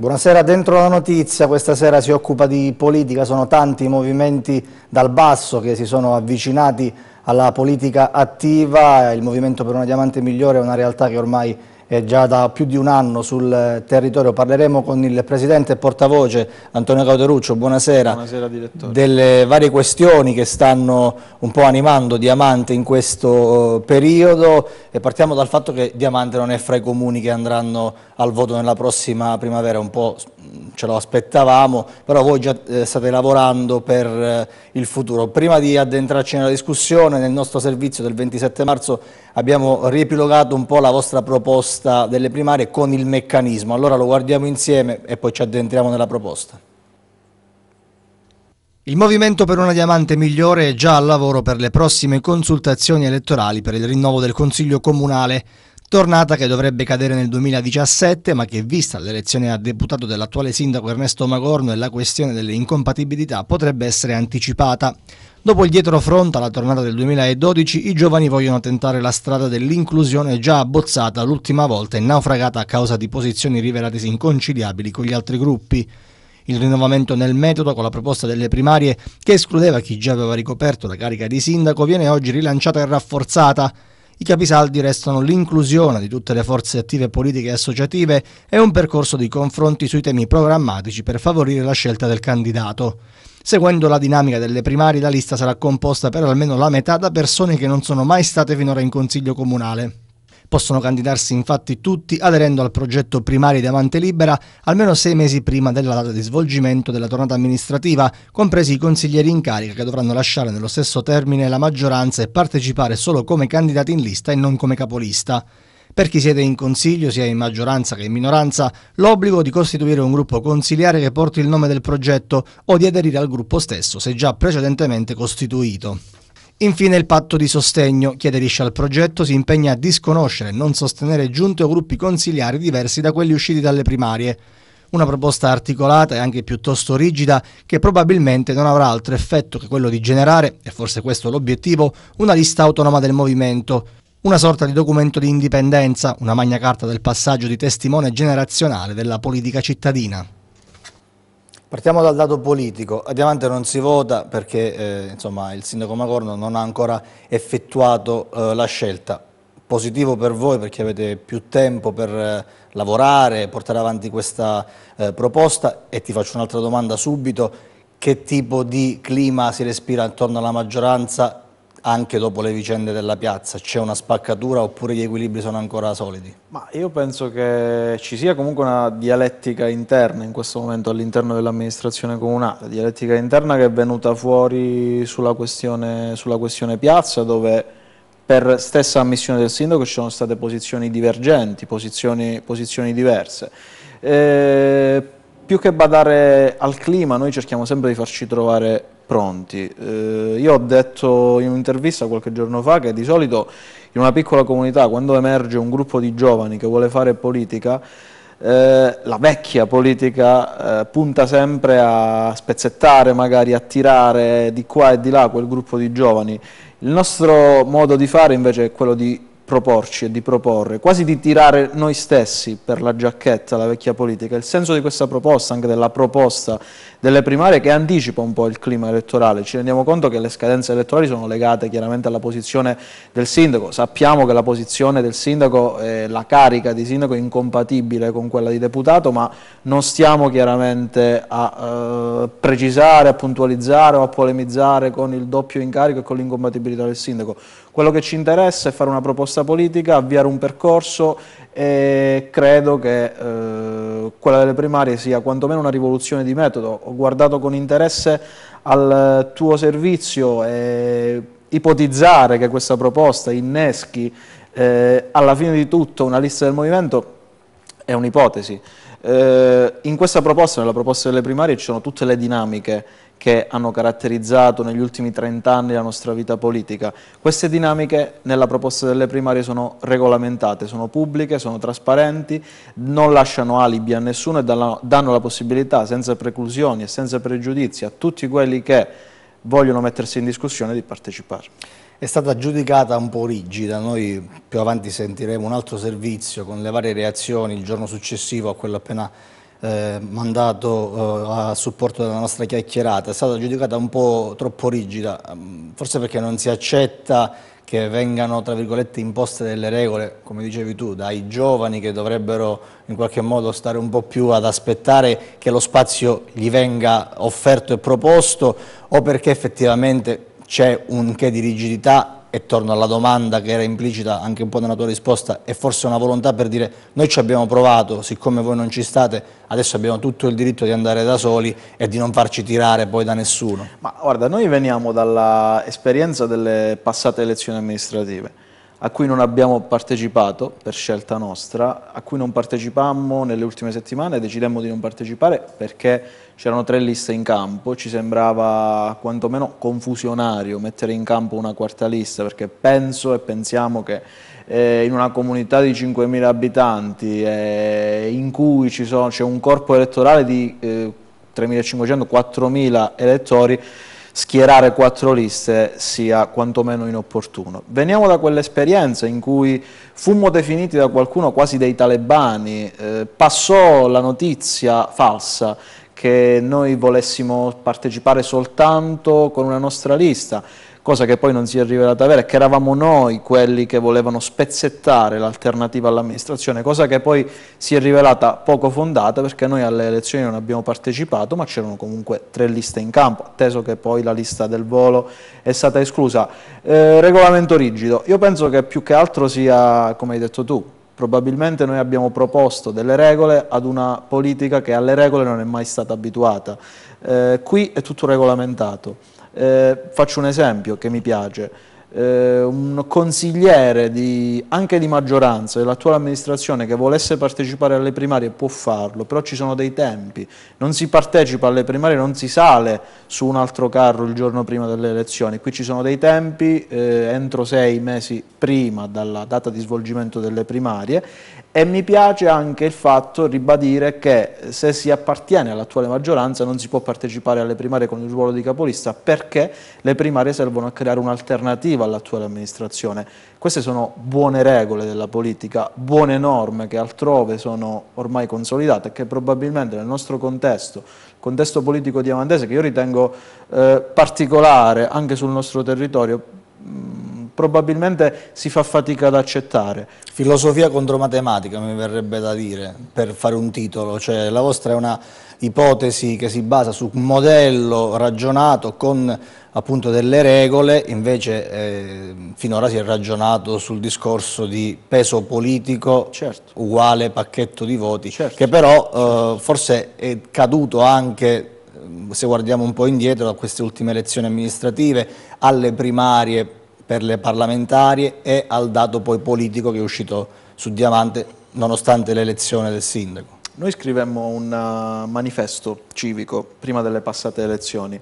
Buonasera, dentro la notizia, questa sera si occupa di politica, sono tanti i movimenti dal basso che si sono avvicinati alla politica attiva, il Movimento per una Diamante Migliore è una realtà che ormai è già da più di un anno sul territorio. Parleremo con il Presidente e portavoce Antonio Cauderuccio, buonasera, buonasera direttore. delle varie questioni che stanno un po' animando Diamante in questo eh, periodo e partiamo dal fatto che Diamante non è fra i comuni che andranno al voto nella prossima primavera, un po' ce lo aspettavamo, però voi già eh, state lavorando per eh, il futuro. Prima di addentrarci nella discussione, nel nostro servizio del 27 marzo abbiamo riepilogato un po' la vostra proposta delle primarie con il meccanismo, allora lo guardiamo insieme e poi ci addentriamo nella proposta. Il Movimento per una Diamante Migliore è già al lavoro per le prossime consultazioni elettorali per il rinnovo del Consiglio Comunale tornata che dovrebbe cadere nel 2017 ma che vista l'elezione a deputato dell'attuale sindaco Ernesto Magorno e la questione delle incompatibilità potrebbe essere anticipata. Dopo il dietro fronte alla tornata del 2012, i giovani vogliono tentare la strada dell'inclusione già abbozzata l'ultima volta e naufragata a causa di posizioni rivelatesi inconciliabili con gli altri gruppi. Il rinnovamento nel metodo con la proposta delle primarie, che escludeva chi già aveva ricoperto la carica di sindaco, viene oggi rilanciata e rafforzata. I capisaldi restano l'inclusione di tutte le forze attive politiche e associative e un percorso di confronti sui temi programmatici per favorire la scelta del candidato. Seguendo la dinamica delle primarie, la lista sarà composta per almeno la metà da persone che non sono mai state finora in consiglio comunale. Possono candidarsi infatti tutti aderendo al progetto primario di Amante Libera almeno sei mesi prima della data di svolgimento della tornata amministrativa, compresi i consiglieri in carica che dovranno lasciare nello stesso termine la maggioranza e partecipare solo come candidati in lista e non come capolista. Per chi siede in consiglio, sia in maggioranza che in minoranza, l'obbligo di costituire un gruppo consiliare che porti il nome del progetto o di aderire al gruppo stesso se già precedentemente costituito. Infine il patto di sostegno, chi aderisce al progetto si impegna a disconoscere e non sostenere giunte o gruppi consigliari diversi da quelli usciti dalle primarie. Una proposta articolata e anche piuttosto rigida che probabilmente non avrà altro effetto che quello di generare, e forse questo è l'obiettivo, una lista autonoma del movimento. Una sorta di documento di indipendenza, una magna carta del passaggio di testimone generazionale della politica cittadina. Partiamo dal dato politico. A Diamante non si vota perché eh, insomma, il sindaco Magorno non ha ancora effettuato eh, la scelta. Positivo per voi perché avete più tempo per eh, lavorare, portare avanti questa eh, proposta e ti faccio un'altra domanda subito. Che tipo di clima si respira attorno alla maggioranza anche dopo le vicende della piazza? C'è una spaccatura oppure gli equilibri sono ancora solidi? Ma io penso che ci sia comunque una dialettica interna in questo momento all'interno dell'amministrazione comunale, dialettica interna che è venuta fuori sulla questione, sulla questione piazza dove per stessa ammissione del sindaco ci sono state posizioni divergenti, posizioni, posizioni diverse. Eh, più che badare al clima, noi cerchiamo sempre di farci trovare pronti. Eh, io ho detto in un'intervista qualche giorno fa che di solito in una piccola comunità quando emerge un gruppo di giovani che vuole fare politica, eh, la vecchia politica eh, punta sempre a spezzettare, magari a tirare di qua e di là quel gruppo di giovani. Il nostro modo di fare invece è quello di proporci e di proporre, quasi di tirare noi stessi per la giacchetta la vecchia politica. Il senso di questa proposta, anche della proposta delle primarie, che anticipa un po' il clima elettorale. Ci rendiamo conto che le scadenze elettorali sono legate chiaramente alla posizione del sindaco. Sappiamo che la posizione del sindaco, eh, la carica di sindaco è incompatibile con quella di deputato, ma non stiamo chiaramente a eh, precisare, a puntualizzare o a polemizzare con il doppio incarico e con l'incompatibilità del sindaco quello che ci interessa è fare una proposta politica, avviare un percorso e credo che eh, quella delle primarie sia quantomeno una rivoluzione di metodo. Ho guardato con interesse al tuo servizio e ipotizzare che questa proposta inneschi eh, alla fine di tutto una lista del movimento è un'ipotesi. Eh, in questa proposta, nella proposta delle primarie, ci sono tutte le dinamiche che hanno caratterizzato negli ultimi 30 anni la nostra vita politica. Queste dinamiche nella proposta delle primarie sono regolamentate, sono pubbliche, sono trasparenti, non lasciano alibi a nessuno e danno la possibilità, senza preclusioni e senza pregiudizi, a tutti quelli che vogliono mettersi in discussione di partecipare è stata giudicata un po' rigida, noi più avanti sentiremo un altro servizio con le varie reazioni il giorno successivo a quello appena eh, mandato eh, a supporto della nostra chiacchierata è stata giudicata un po' troppo rigida, mm, forse perché non si accetta che vengano tra virgolette imposte delle regole, come dicevi tu, dai giovani che dovrebbero in qualche modo stare un po' più ad aspettare che lo spazio gli venga offerto e proposto o perché effettivamente c'è un che di rigidità e torno alla domanda che era implicita anche un po' nella tua risposta, è forse una volontà per dire noi ci abbiamo provato, siccome voi non ci state, adesso abbiamo tutto il diritto di andare da soli e di non farci tirare poi da nessuno. Ma guarda, noi veniamo dall'esperienza delle passate elezioni amministrative a cui non abbiamo partecipato per scelta nostra, a cui non partecipammo nelle ultime settimane, decidemmo di non partecipare perché c'erano tre liste in campo, ci sembrava quantomeno confusionario mettere in campo una quarta lista perché penso e pensiamo che eh, in una comunità di 5.000 abitanti eh, in cui c'è un corpo elettorale di eh, 3.500-4.000 elettori schierare quattro liste sia quantomeno inopportuno. Veniamo da quell'esperienza in cui fummo definiti da qualcuno quasi dei talebani, eh, passò la notizia falsa che noi volessimo partecipare soltanto con una nostra lista, cosa che poi non si è rivelata vera, che eravamo noi quelli che volevano spezzettare l'alternativa all'amministrazione, cosa che poi si è rivelata poco fondata perché noi alle elezioni non abbiamo partecipato, ma c'erano comunque tre liste in campo, atteso che poi la lista del volo è stata esclusa. Eh, regolamento rigido, io penso che più che altro sia, come hai detto tu, probabilmente noi abbiamo proposto delle regole ad una politica che alle regole non è mai stata abituata. Eh, qui è tutto regolamentato eh, faccio un esempio che mi piace. Eh, un consigliere di, anche di maggioranza dell'attuale amministrazione che volesse partecipare alle primarie può farlo, però ci sono dei tempi, non si partecipa alle primarie, non si sale su un altro carro il giorno prima delle elezioni, qui ci sono dei tempi eh, entro sei mesi prima dalla data di svolgimento delle primarie e mi piace anche il fatto ribadire che se si appartiene all'attuale maggioranza non si può partecipare alle primarie con il ruolo di capolista perché le primarie servono a creare un'alternativa all'attuale amministrazione. Queste sono buone regole della politica, buone norme che altrove sono ormai consolidate e che probabilmente nel nostro contesto, contesto politico diamantese che io ritengo eh, particolare anche sul nostro territorio, mh, probabilmente si fa fatica ad accettare. Filosofia contro matematica mi verrebbe da dire per fare un titolo, cioè la vostra è una ipotesi che si basa su un modello ragionato con appunto delle regole, invece eh, finora si è ragionato sul discorso di peso politico certo. uguale pacchetto di voti, certo. che però eh, forse è caduto anche eh, se guardiamo un po' indietro a queste ultime elezioni amministrative, alle primarie per le parlamentarie e al dato poi politico che è uscito su Diamante nonostante l'elezione del sindaco. Noi scrivemmo un uh, manifesto civico prima delle passate elezioni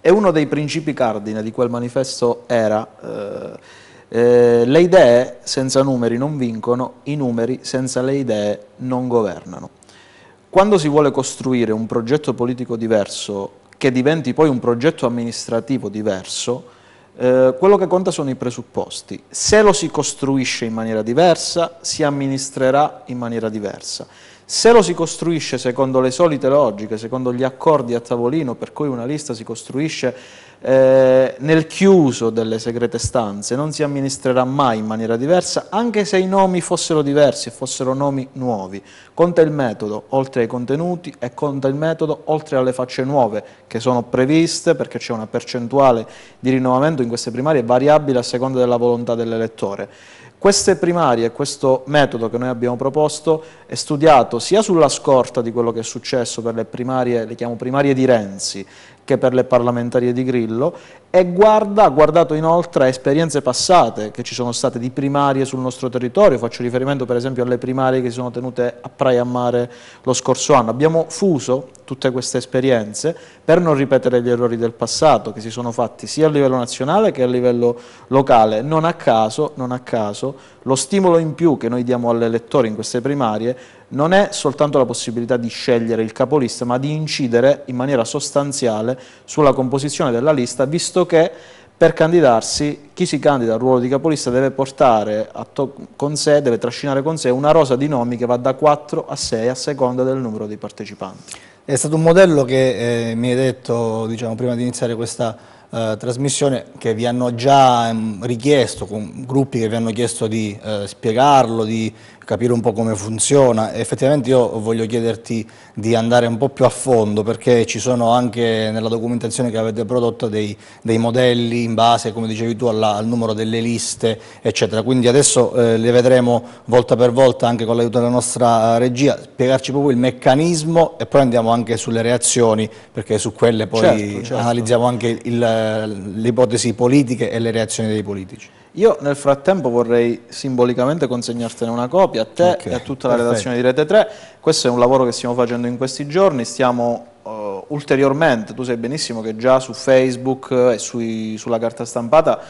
e uno dei principi cardine di quel manifesto era eh, eh, le idee senza numeri non vincono, i numeri senza le idee non governano. Quando si vuole costruire un progetto politico diverso che diventi poi un progetto amministrativo diverso, eh, quello che conta sono i presupposti. Se lo si costruisce in maniera diversa, si amministrerà in maniera diversa. Se lo si costruisce secondo le solite logiche, secondo gli accordi a tavolino per cui una lista si costruisce eh, nel chiuso delle segrete stanze, non si amministrerà mai in maniera diversa, anche se i nomi fossero diversi e fossero nomi nuovi. Conta il metodo, oltre ai contenuti, e conta il metodo, oltre alle facce nuove che sono previste, perché c'è una percentuale di rinnovamento in queste primarie variabile a seconda della volontà dell'elettore. Queste primarie, questo metodo che noi abbiamo proposto è studiato sia sulla scorta di quello che è successo per le primarie, le chiamo primarie di Renzi, che per le parlamentarie di Grillo e guarda, ha guardato inoltre a esperienze passate che ci sono state di primarie sul nostro territorio, faccio riferimento per esempio alle primarie che si sono tenute a Praia a Mare lo scorso anno. Abbiamo fuso tutte queste esperienze per non ripetere gli errori del passato che si sono fatti sia a livello nazionale che a livello locale. Non a caso, non a caso lo stimolo in più che noi diamo all'elettore in queste primarie non è soltanto la possibilità di scegliere il capolista, ma di incidere in maniera sostanziale sulla composizione della lista, visto visto che per candidarsi chi si candida al ruolo di capolista deve portare con sé, deve trascinare con sé una rosa di nomi che va da 4 a 6 a seconda del numero di partecipanti. È stato un modello che eh, mi hai detto diciamo, prima di iniziare questa eh, trasmissione che vi hanno già mh, ehm, richiesto, con gruppi che vi hanno chiesto di eh, spiegarlo, di capire un po' come funziona. Effettivamente io voglio chiederti di andare un po' più a fondo perché ci sono anche nella documentazione che avete prodotto dei, dei modelli in base, come dicevi tu, alla, al numero delle liste, eccetera. Quindi adesso eh, le vedremo volta per volta anche con l'aiuto della nostra eh, regia, spiegarci proprio il meccanismo e poi andiamo anche sulle reazioni perché su quelle poi certo, certo. analizziamo anche eh, le ipotesi politiche e le reazioni dei politici. Io nel frattempo vorrei simbolicamente consegnartene una copia a te okay, e a tutta la perfetto. redazione di Rete 3. Questo è un lavoro che stiamo facendo in questi giorni, stiamo uh, ulteriormente, tu sai benissimo che già su Facebook eh, e sui, sulla carta stampata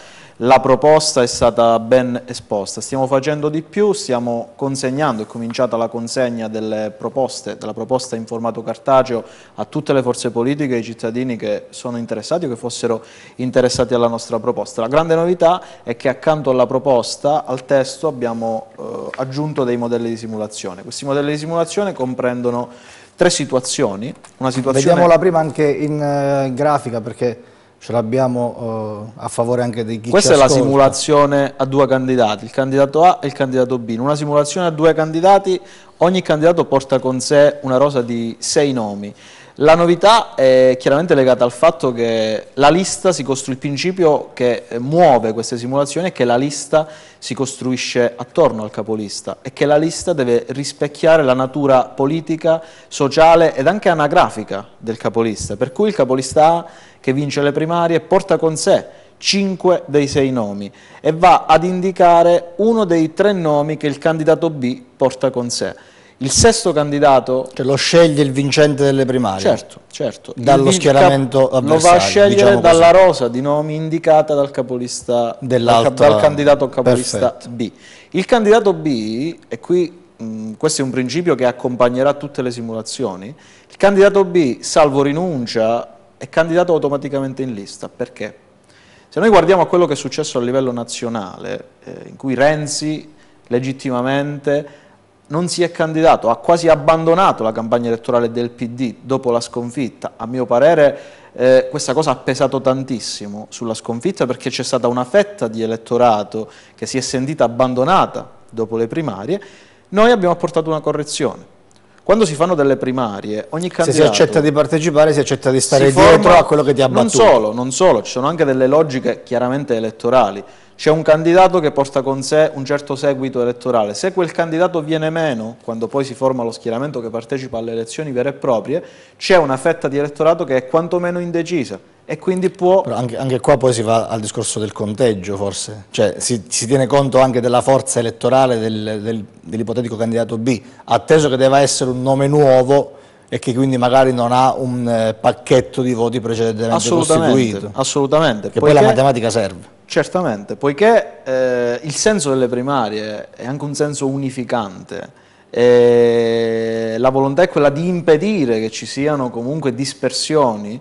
la proposta è stata ben esposta. Stiamo facendo di più, stiamo consegnando, è cominciata la consegna delle proposte, della proposta in formato cartaceo a tutte le forze politiche e ai cittadini che sono interessati o che fossero interessati alla nostra proposta. La grande novità è che accanto alla proposta, al testo, abbiamo eh, aggiunto dei modelli di simulazione. Questi modelli di simulazione comprendono tre situazioni. Una situazione... Vediamo la prima anche in eh, grafica perché ce l'abbiamo eh, a favore anche di chi Questa è la simulazione a due candidati, il candidato A e il candidato B. In una simulazione a due candidati ogni candidato porta con sé una rosa di sei nomi. La novità è chiaramente legata al fatto che la lista si costruisce, il principio che eh, muove queste simulazioni è che la lista si costruisce attorno al capolista e che la lista deve rispecchiare la natura politica, sociale ed anche anagrafica del capolista, per cui il capolista A che vince le primarie porta con sé 5 dei 6 nomi e va ad indicare uno dei tre nomi che il candidato B porta con sé. Il sesto candidato... Cioè lo sceglie il vincente delle primarie. Certo, certo. Dallo il schieramento Lo va a scegliere diciamo dalla rosa di nomi indicata dal capolista... Dal, dal candidato capolista perfetto. B. Il candidato B, e qui mh, questo è un principio che accompagnerà tutte le simulazioni, il candidato B, salvo rinuncia, è candidato automaticamente in lista. Perché? Se noi guardiamo a quello che è successo a livello nazionale, eh, in cui Renzi legittimamente non si è candidato, ha quasi abbandonato la campagna elettorale del PD dopo la sconfitta. A mio parere eh, questa cosa ha pesato tantissimo sulla sconfitta perché c'è stata una fetta di elettorato che si è sentita abbandonata dopo le primarie. Noi abbiamo apportato una correzione. Quando si fanno delle primarie, ogni candidato... Se si accetta di partecipare, si accetta di stare dietro a quello che ti ha battuto. Non solo, non solo, ci sono anche delle logiche chiaramente elettorali c'è un candidato che porta con sé un certo seguito elettorale, se quel candidato viene meno, quando poi si forma lo schieramento che partecipa alle elezioni vere e proprie, c'è una fetta di elettorato che è quantomeno indecisa e quindi può... Anche, anche, qua poi si va al discorso del conteggio forse, cioè si, si tiene conto anche della forza elettorale del, del, dell'ipotetico candidato B, atteso che deve essere un nome nuovo e che quindi magari non ha un eh, pacchetto di voti precedentemente assolutamente, costituito. Assolutamente. Che poiché, poi la matematica serve. Certamente, poiché eh, il senso delle primarie è anche un senso unificante, E la volontà è quella di impedire che ci siano comunque dispersioni,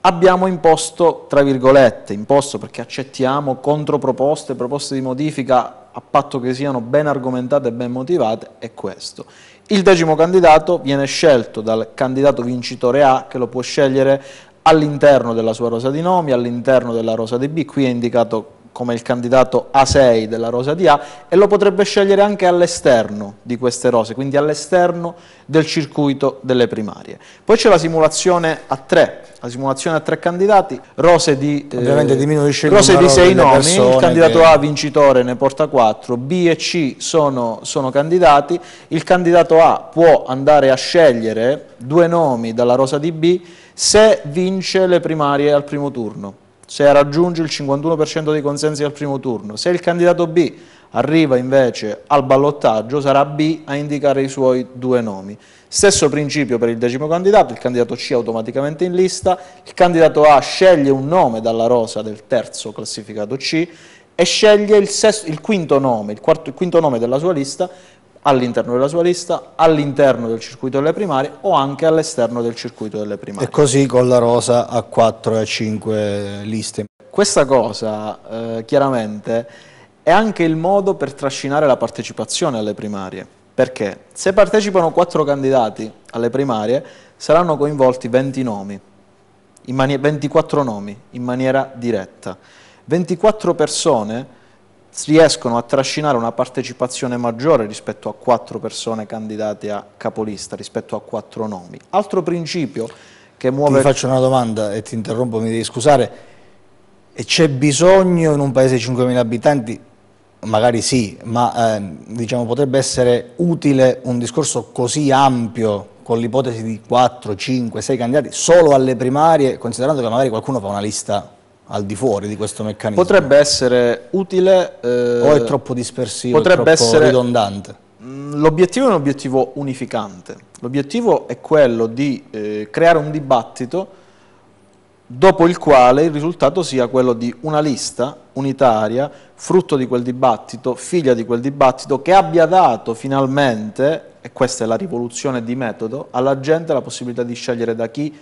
abbiamo imposto, tra virgolette, imposto perché accettiamo controproposte, proposte di modifica a patto che siano ben argomentate e ben motivate, è questo. Il decimo candidato viene scelto dal candidato vincitore A che lo può scegliere all'interno della sua rosa di nomi, all'interno della rosa di B, qui è indicato come il candidato A6 della rosa di A e lo potrebbe scegliere anche all'esterno di queste rose, quindi all'esterno del circuito delle primarie. Poi c'è la simulazione a tre, la simulazione a 3 candidati, rose di, eh, Ovviamente eh, rose di 6 nomi, il candidato che... A vincitore ne porta quattro, B e C sono, sono candidati, il candidato A può andare a scegliere due nomi dalla rosa di B se vince le primarie al primo turno se raggiunge il 51% dei consensi al primo turno. Se il candidato B arriva invece al ballottaggio sarà B a indicare i suoi due nomi. Stesso principio per il decimo candidato, il candidato C automaticamente in lista, il candidato A sceglie un nome dalla rosa del terzo classificato C e sceglie il, sesto, il, quinto, nome, il, quarto, il quinto nome della sua lista all'interno della sua lista, all'interno del circuito delle primarie o anche all'esterno del circuito delle primarie. E così con la rosa a 4 e a 5 liste. Questa cosa eh, chiaramente è anche il modo per trascinare la partecipazione alle primarie, perché se partecipano 4 candidati alle primarie saranno coinvolti 20 nomi, 24 nomi in maniera diretta. 24 persone riescono a trascinare una partecipazione maggiore rispetto a quattro persone candidate a capolista, rispetto a quattro nomi. Altro principio che muove... Ti faccio una domanda e ti interrompo, mi devi scusare. C'è bisogno in un paese di 5.000 abitanti magari sì, ma eh, diciamo, potrebbe essere utile un discorso così ampio con l'ipotesi di 4, 5, 6 candidati solo alle primarie, considerando che magari qualcuno fa una lista al di fuori di questo meccanismo. Potrebbe essere utile... Eh, o è troppo dispersivo, potrebbe troppo ridondante? Mm, l'obiettivo è un obiettivo unificante, l'obiettivo è quello di eh, creare un dibattito dopo il quale il risultato sia quello di una lista unitaria, frutto di quel dibattito, figlia di quel dibattito, che abbia dato finalmente, e questa è la rivoluzione di metodo, alla gente la possibilità di scegliere da chi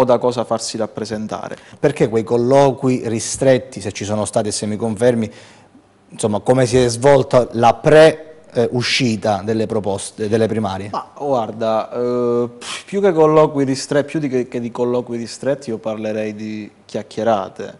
o da cosa farsi rappresentare. Perché quei colloqui ristretti, se ci sono stati e se mi confermi, insomma, come si è svolta la pre eh, uscita delle proposte, delle primarie? Ma guarda, eh, più, che colloqui ristretti, più di che, che di colloqui ristretti io parlerei di chiacchierate,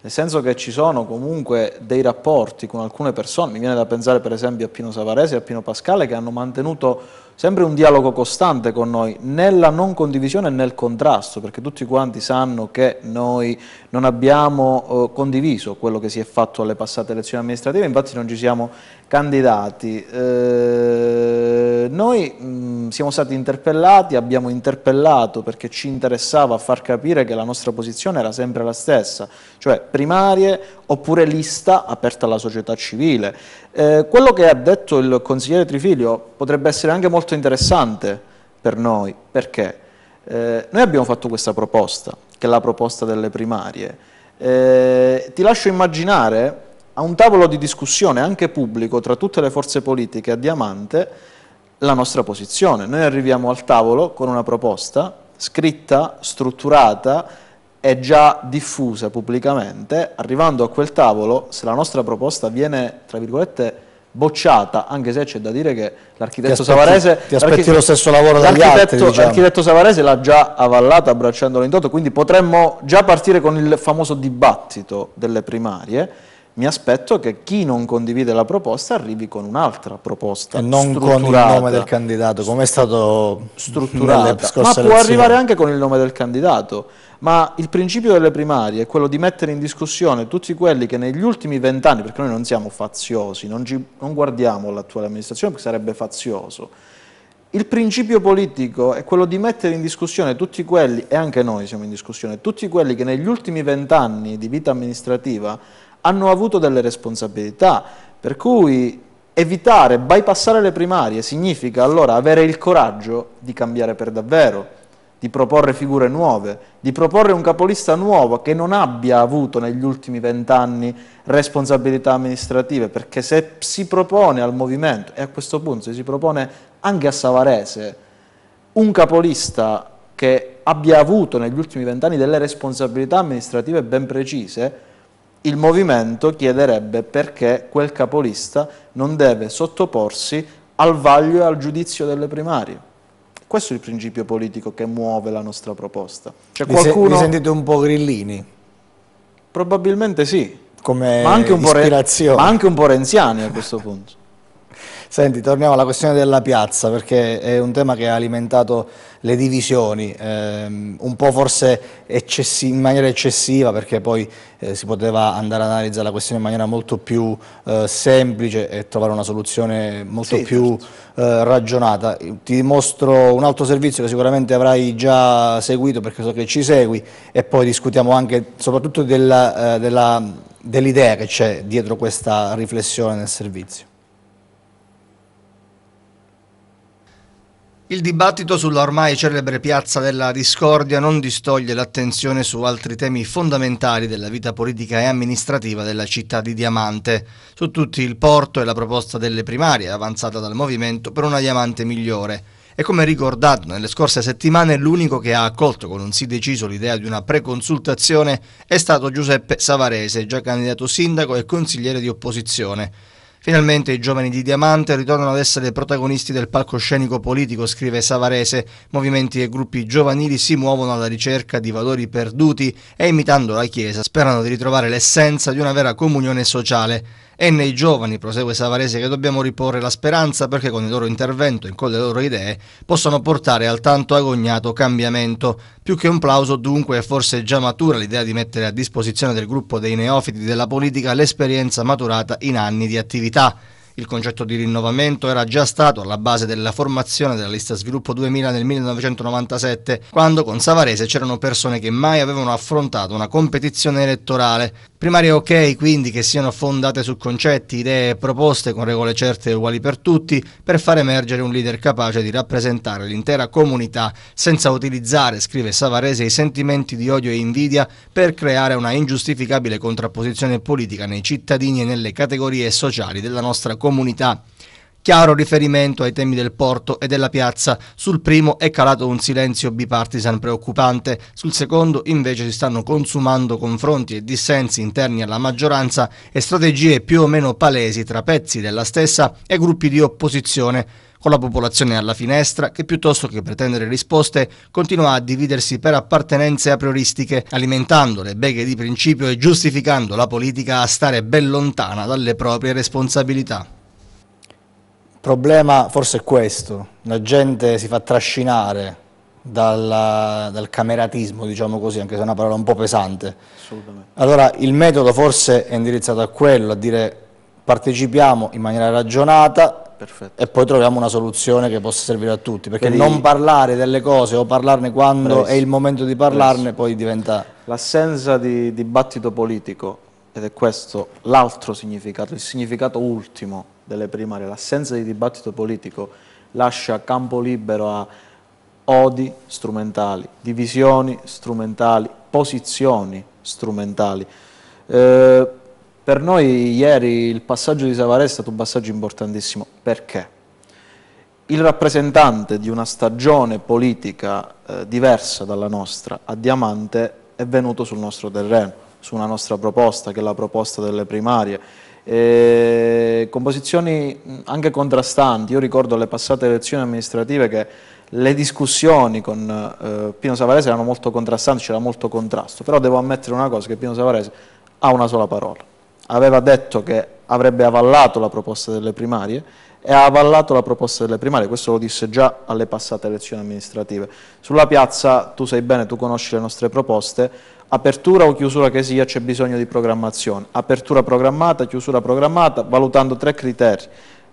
nel senso che ci sono comunque dei rapporti con alcune persone, mi viene da pensare per esempio a Pino Savarese e a Pino Pascale che hanno mantenuto sempre un dialogo costante con noi, nella non condivisione e nel contrasto, perché tutti quanti sanno che noi non abbiamo eh, condiviso quello che si è fatto alle passate elezioni amministrative, infatti non ci siamo candidati. Eh, noi mh, mm, siamo stati interpellati, abbiamo interpellato perché ci interessava far capire che la nostra posizione era sempre la stessa, cioè primarie oppure lista aperta alla società civile. Eh, quello che ha detto il consigliere Trifiglio potrebbe essere anche molto interessante per noi, perché eh, noi abbiamo fatto questa proposta, che è la proposta delle primarie. Eh, ti lascio immaginare a un tavolo di discussione anche pubblico tra tutte le forze politiche a Diamante la nostra posizione. Noi arriviamo al tavolo con una proposta scritta, strutturata, è già diffusa pubblicamente, arrivando a quel tavolo, se la nostra proposta viene, tra virgolette, bocciata, anche se c'è da dire che l'architetto Savarese... Ti aspetti lo stesso lavoro dagli altri, diciamo. L'architetto Savarese l'ha già avallata abbracciandolo in toto, quindi potremmo già partire con il famoso dibattito delle primarie, mi aspetto che chi non condivide la proposta arrivi con un'altra proposta. E non con il nome del candidato, come è stato strutturato. Ma può arrivare anche con il nome del candidato. Ma il principio delle primarie è quello di mettere in discussione tutti quelli che negli ultimi vent'anni, perché noi non siamo faziosi, non, ci, non guardiamo l'attuale amministrazione perché sarebbe fazioso, il principio politico è quello di mettere in discussione tutti quelli, e anche noi siamo in discussione, tutti quelli che negli ultimi vent'anni di vita amministrativa hanno avuto delle responsabilità, per cui evitare, bypassare le primarie significa allora avere il coraggio di cambiare per davvero, di proporre figure nuove, di proporre un capolista nuovo che non abbia avuto negli ultimi vent'anni responsabilità amministrative, perché se si propone al movimento, e a questo punto se si propone anche a Savarese, un capolista che abbia avuto negli ultimi vent'anni delle responsabilità amministrative ben precise, il movimento chiederebbe perché quel capolista non deve sottoporsi al vaglio e al giudizio delle primarie. Questo è il principio politico che muove la nostra proposta. Cioè qualcuno... Vi sentite un po' grillini? Probabilmente sì, come ma anche un ispirazione. Po re... ma anche un po' renziani a questo punto. Senti, torniamo alla questione della piazza, perché è un tema che ha alimentato le divisioni, ehm, un po' forse in maniera eccessiva, perché poi eh, si poteva andare ad analizzare la questione in maniera molto più eh, semplice e trovare una soluzione molto sì, più certo. eh, ragionata. Ti mostro un altro servizio che sicuramente avrai già seguito, perché so che ci segui, e poi discutiamo anche, soprattutto eh, dell'idea dell che c'è dietro questa riflessione nel servizio. Il dibattito sulla ormai celebre piazza della discordia non distoglie l'attenzione su altri temi fondamentali della vita politica e amministrativa della città di Diamante. Su tutti il porto e la proposta delle primarie avanzata dal movimento per una Diamante migliore. E come ricordato nelle scorse settimane, l'unico che ha accolto con un sì deciso l'idea di una preconsultazione è stato Giuseppe Savarese, già candidato sindaco e consigliere di opposizione. Finalmente i giovani di Diamante ritornano ad essere protagonisti del palcoscenico politico, scrive Savarese. Movimenti e gruppi giovanili si muovono alla ricerca di valori perduti e imitando la Chiesa sperano di ritrovare l'essenza di una vera comunione sociale. È nei giovani, prosegue Savarese, che dobbiamo riporre la speranza perché con il loro intervento e con le loro idee possono portare al tanto agognato cambiamento. Più che un plauso dunque è forse già matura l'idea di mettere a disposizione del gruppo dei neofiti della politica l'esperienza maturata in anni di attività. Il concetto di rinnovamento era già stato alla base della formazione della lista Sviluppo 2000 nel 1997, quando con Savarese c'erano persone che mai avevano affrontato una competizione elettorale. Primarie ok quindi che siano fondate su concetti, idee e proposte con regole certe e uguali per tutti, per far emergere un leader capace di rappresentare l'intera comunità, senza utilizzare, scrive Savarese, i sentimenti di odio e invidia per creare una ingiustificabile contrapposizione politica nei cittadini e nelle categorie sociali della nostra comunità comunità. Chiaro riferimento ai temi del porto e della piazza, sul primo è calato un silenzio bipartisan preoccupante, sul secondo invece si stanno consumando confronti e dissensi interni alla maggioranza e strategie più o meno palesi tra pezzi della stessa e gruppi di opposizione, con la popolazione alla finestra che piuttosto che pretendere risposte continua a dividersi per appartenenze aprioristiche, alimentando le beghe di principio e giustificando la politica a stare ben lontana dalle proprie responsabilità problema forse è questo, la gente si fa trascinare dal, dal cameratismo, diciamo così, anche se è una parola un po' pesante. Assolutamente. Allora il metodo forse è indirizzato a quello, a dire partecipiamo in maniera ragionata Perfetto. e poi troviamo una soluzione che possa servire a tutti, perché Quindi, non parlare delle cose o parlarne quando preso, è il momento di parlarne preso. poi diventa... L'assenza di dibattito politico, ed è questo l'altro significato, il significato ultimo delle primarie, l'assenza di dibattito politico lascia campo libero a odi strumentali, divisioni strumentali, posizioni strumentali. Eh, per noi ieri il passaggio di Savare è stato un passaggio importantissimo. Perché? Il rappresentante di una stagione politica eh, diversa dalla nostra a Diamante è venuto sul nostro terreno, su una nostra proposta, che è la proposta delle primarie, eh, composizioni anche contrastanti. Io ricordo le passate elezioni amministrative che le discussioni con eh, Pino Savarese erano molto contrastanti, c'era molto contrasto, però devo ammettere una cosa, che Pino Savarese ha una sola parola. Aveva detto che avrebbe avallato la proposta delle primarie e ha avallato la proposta delle primarie, questo lo disse già alle passate elezioni amministrative. Sulla piazza, tu sai bene, tu conosci le nostre proposte, apertura o chiusura che sia c'è bisogno di programmazione, apertura programmata, chiusura programmata, valutando tre criteri,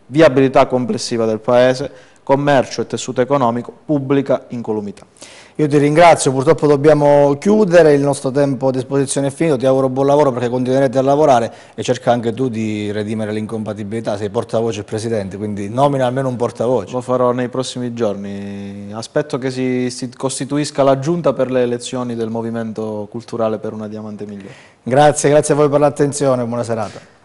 viabilità complessiva del Paese, commercio e tessuto economico, pubblica incolumità. Io ti ringrazio, purtroppo dobbiamo chiudere, il nostro tempo a disposizione è finito, ti auguro buon lavoro perché continuerete a lavorare e cerca anche tu di redimere l'incompatibilità, sei portavoce il Presidente, quindi nomina almeno un portavoce. Lo farò nei prossimi giorni, aspetto che si, si costituisca la giunta per le elezioni del Movimento Culturale per una Diamante Migliore. Grazie, grazie a voi per l'attenzione, buona serata.